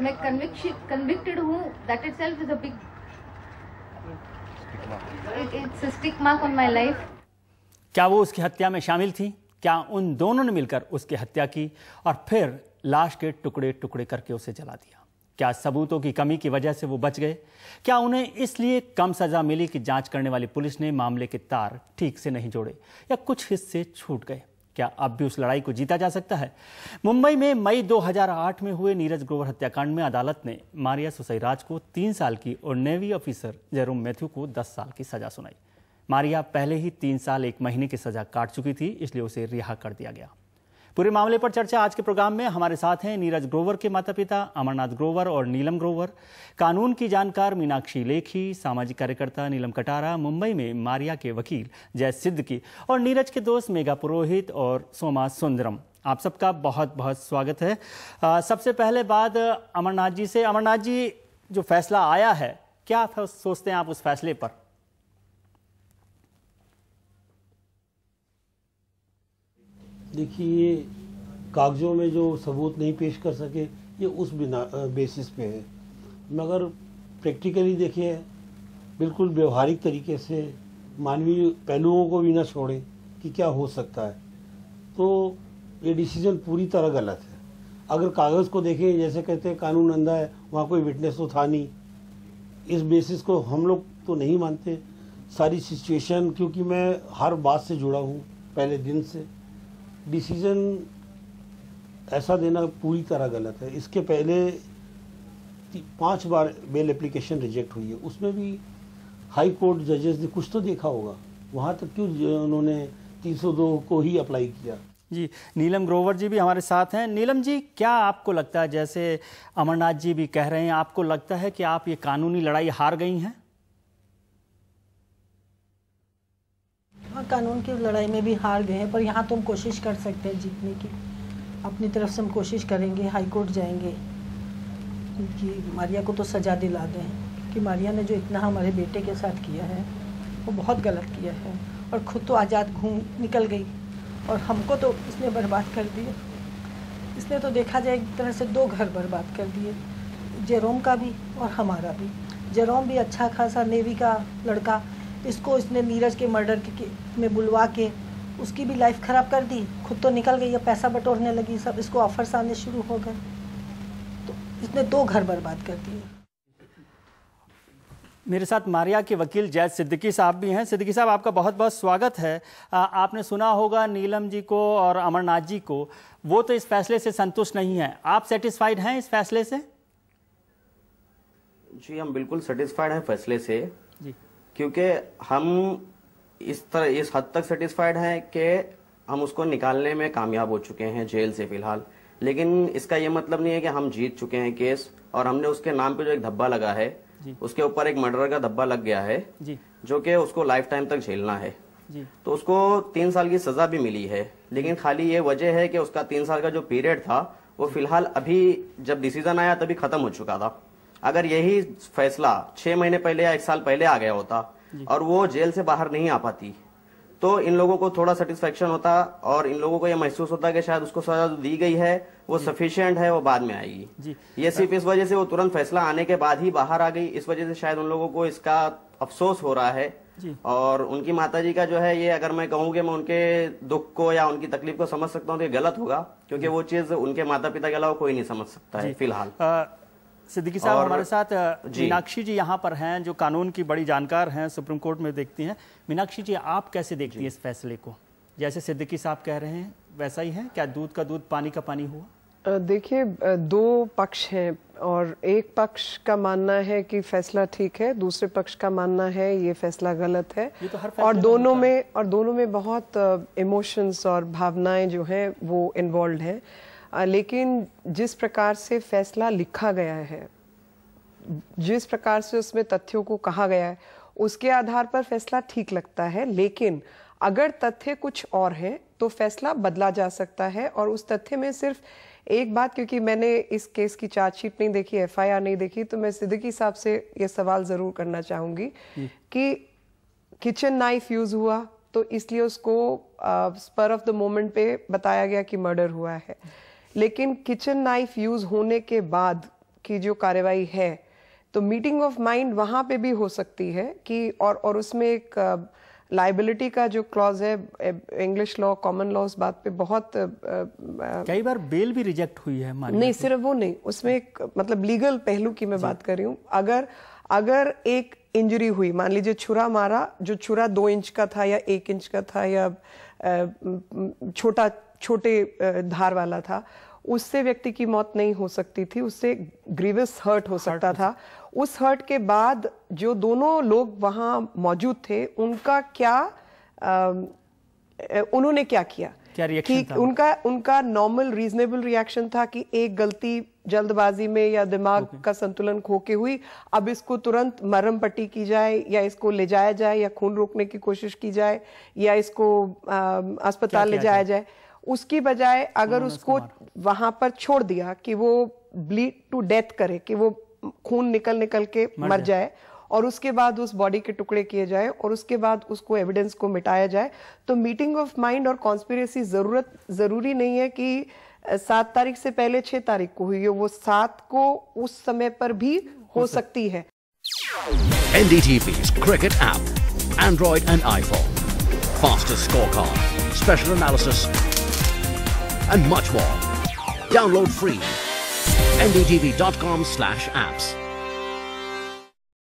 मैं कन्विक्टेड हूँ that itself is a big क्या वो उसकी हत्या में शामिल थी क्या उन दोनों ने मिलकर उसकी हत्या की और फिर लाश के टुकड़े टुकड़े करके उसे जला दिया क्या सबूतों की कमी की वजह से वो बच गए क्या उन्हें इसलिए कम सजा मिली कि जांच करने वाली पुलिस ने मामले के तार ठीक से नहीं जोड़े या कुछ हिस्से छूट गए क्या अब भी उस लड़ाई को जीता जा सकता है मुंबई में मई 2008 में हुए नीरज ग्रोवर हत्याकांड में अदालत ने मारिया सुसैराज को तीन साल की और नेवी ऑफिसर जेरोम मैथ्यू को दस साल की सजा सुनाई मारिया पहले ही तीन साल एक महीने की सजा काट चुकी थी इसलिए उसे रिहा कर दिया गया पूरे मामले पर चर्चा आज के प्रोग्राम में हमारे साथ हैं नीरज ग्रोवर के माता पिता अमरनाथ ग्रोवर और नीलम ग्रोवर कानून की जानकार मीनाक्षी लेखी सामाजिक कार्यकर्ता नीलम कटारा मुंबई में मारिया के वकील जय सिद्दकी और नीरज के दोस्त मेगा पुरोहित और सोमा सुंदरम आप सबका बहुत बहुत स्वागत है आ, सबसे पहले बात अमरनाथ जी से अमरनाथ जी जो फैसला आया है क्या सोचते हैं आप उस फैसले पर देखिए ये कागज़ों में जो सबूत नहीं पेश कर सके ये उस बिना बेसिस पे है मगर प्रैक्टिकली देखिए बिल्कुल व्यवहारिक तरीके से मानवीय पहलुओं को भी ना छोड़ें कि क्या हो सकता है तो ये डिसीजन पूरी तरह गलत है अगर कागज़ को देखें जैसे कहते हैं कानून अंधा है वहाँ कोई विटनेस तो था नहीं इस बेसिस को हम लोग तो नहीं मानते सारी सिचुएशन क्योंकि मैं हर बात से जुड़ा हूँ पहले दिन से डिसीज़न ऐसा देना पूरी तरह गलत है इसके पहले पांच बार बेल एप्लीकेशन रिजेक्ट हुई है उसमें भी हाई कोर्ट जजेस ने कुछ तो देखा होगा वहाँ तक क्यों उन्होंने 302 को ही अप्लाई किया जी नीलम ग्रोवर जी भी हमारे साथ हैं नीलम जी क्या आपको लगता है जैसे अमरनाथ जी भी कह रहे हैं आपको लगता है कि आप ये कानूनी लड़ाई हार गई हैं कानून की लड़ाई में भी हार गए हैं पर यहाँ तो हम कोशिश कर सकते हैं जीतने की अपनी तरफ से हम कोशिश करेंगे हाई कोर्ट जाएंगे कि मारिया को तो सजा दिला दें कि मारिया ने जो इतना हमारे बेटे के साथ किया है वो बहुत गलत किया है और ख़ुद तो आज़ाद घूम निकल गई और हमको तो इसने बर्बाद कर दिया इसने तो देखा जाए एक तरह से दो घर बर्बाद कर दिए जेरोम का भी और हमारा भी जेरोम भी अच्छा खासा नेवी का लड़का इसको इसने नीरज के मर्डर के में बुलवा के उसकी भी लाइफ ख़राब कर दी खुद तो निकल गई है पैसा बटोरने लगी सब इसको ऑफर्स आने शुरू हो गए तो इसने दो घर बर्बाद कर दिए मेरे साथ मारिया के वकील जैद सिद्दीकी साहब भी हैं सिद्दीकी साहब आपका बहुत बहुत स्वागत है आ, आपने सुना होगा नीलम जी को और अमरनाथ जी को वो तो इस फैसले से संतुष्ट नहीं है आप सेटिस्फाइड हैं इस फैसले से जी हम बिल्कुल सेटिस्फाइड हैं फैसले से क्योंकि हम इस तरह इस हद तक सेटिस्फाइड हैं कि हम उसको निकालने में कामयाब हो चुके हैं जेल से फिलहाल लेकिन इसका यह मतलब नहीं है कि हम जीत चुके हैं केस और हमने उसके नाम पे जो एक धब्बा लगा है उसके ऊपर एक मर्डर का धब्बा लग गया है जो कि उसको लाइफ टाइम तक झेलना है तो उसको तीन साल की सजा भी मिली है लेकिन खाली ये वजह है कि उसका तीन साल का जो पीरियड था वो फिलहाल अभी जब डिसीजन आया तभी खत्म हो चुका था अगर यही फैसला छह महीने पहले या एक साल पहले आ गया होता और वो जेल से बाहर नहीं आ पाती तो इन लोगों को थोड़ा सेटिस्फेक्शन होता और इन लोगों को यह महसूस होता कि शायद उसको सजा तो दी गई है वो सफिशियंट है वो बाद में आएगी ये सिर्फ इस वजह से वो तुरंत फैसला आने के बाद ही बाहर आ गई इस वजह से शायद उन लोगों को इसका अफसोस हो रहा है और उनकी माताजी का जो है ये अगर मैं कहूँ कि मैं उनके दुख को या उनकी तकलीफ को समझ सकता हूँ तो ये गलत होगा क्योंकि वो चीज उनके माता पिता के अलावा कोई नहीं समझ सकता है फिलहाल सिद्दीकी साहब हमारे साथ मीनाक्षी जी यहाँ पर हैं जो कानून की बड़ी जानकार हैं सुप्रीम कोर्ट में देखती हैं मीनाक्षी जी आप कैसे देखती हैं इस फैसले को जैसे सिद्दीकी साहब कह रहे हैं वैसा ही है क्या दूध का दूध पानी का पानी हुआ देखिए दो पक्ष हैं और एक पक्ष का मानना है कि फैसला ठीक है दूसरे पक्ष का मानना है ये फैसला गलत है तो फैसला और दोनों में और दोनों में बहुत इमोशंस और भावनाएं जो हैं वो इन्वॉल्व हैं लेकिन जिस प्रकार से फैसला लिखा गया है जिस प्रकार से उसमें तथ्यों को कहा गया है उसके आधार पर फैसला ठीक लगता है लेकिन अगर तथ्य कुछ और हैं तो फैसला बदला जा सकता है और उस तथ्य में सिर्फ एक बात क्योंकि मैंने इस केस की चार्जशीट नहीं देखी एफआईआर नहीं देखी तो मैं सिद्दीकी साहब से ये सवाल ज़रूर करना चाहूंगी कि किचन नाइफ यूज़ हुआ तो इसलिए उसको स्पर ऑफ द मोमेंट पे बताया गया कि मर्डर हुआ है लेकिन किचन नाइफ यूज होने के बाद की जो कार्रवाई है तो मीटिंग ऑफ माइंड वहाँ पे भी हो सकती है कि और और उसमें एक लाइबिलिटी का जो क्लॉज है इंग्लिश लॉ कॉमन लॉ उस बात पे बहुत कई बार बेल भी रिजेक्ट हुई है नहीं सिर्फ वो नहीं उसमें एक मतलब लीगल पहलू की मैं बात कर रही हूँ अगर अगर एक इंजरी हुई मान लीजिए छुरा मारा जो छुरा दो इंच का था या एक इंच का था या छोटा छोटे धार वाला था उससे व्यक्ति की मौत नहीं हो सकती थी उससे ग्रीवस हर्ट हो सकता हर्ट था उस हर्ट के बाद जो दोनों लोग वहां मौजूद थे उनका क्या आ, उन्होंने क्या किया क्या कि था? उनका उनका नॉर्मल रीजनेबल रिएक्शन था कि एक गलती जल्दबाजी में या दिमाग okay. का संतुलन खो के हुई अब इसको तुरंत मरम पट्टी की जाए या इसको ले जाया जाए या खून रोकने की कोशिश की जाए या इसको आ, अस्पताल क्या ले क्या जाया जाए उसकी बजाय अगर उसको वहां पर छोड़ दिया कि वो ब्लीड टू डेथ करे कि वो खून निकल निकल के मर, जाए और उसके बाद उस बॉडी के टुकड़े किए जाए और उसके बाद उसको एविडेंस को मिटाया जाए तो मीटिंग ऑफ माइंड और कॉन्स्पिरेसी जरूरत जरूरी नहीं है कि सात तारीख से पहले छह तारीख को हुई है वो सात को उस समय पर भी हो सकती है cricket app android and iPhone fastest Faster scorecard, and much more. Download free. ndtv.com slash apps.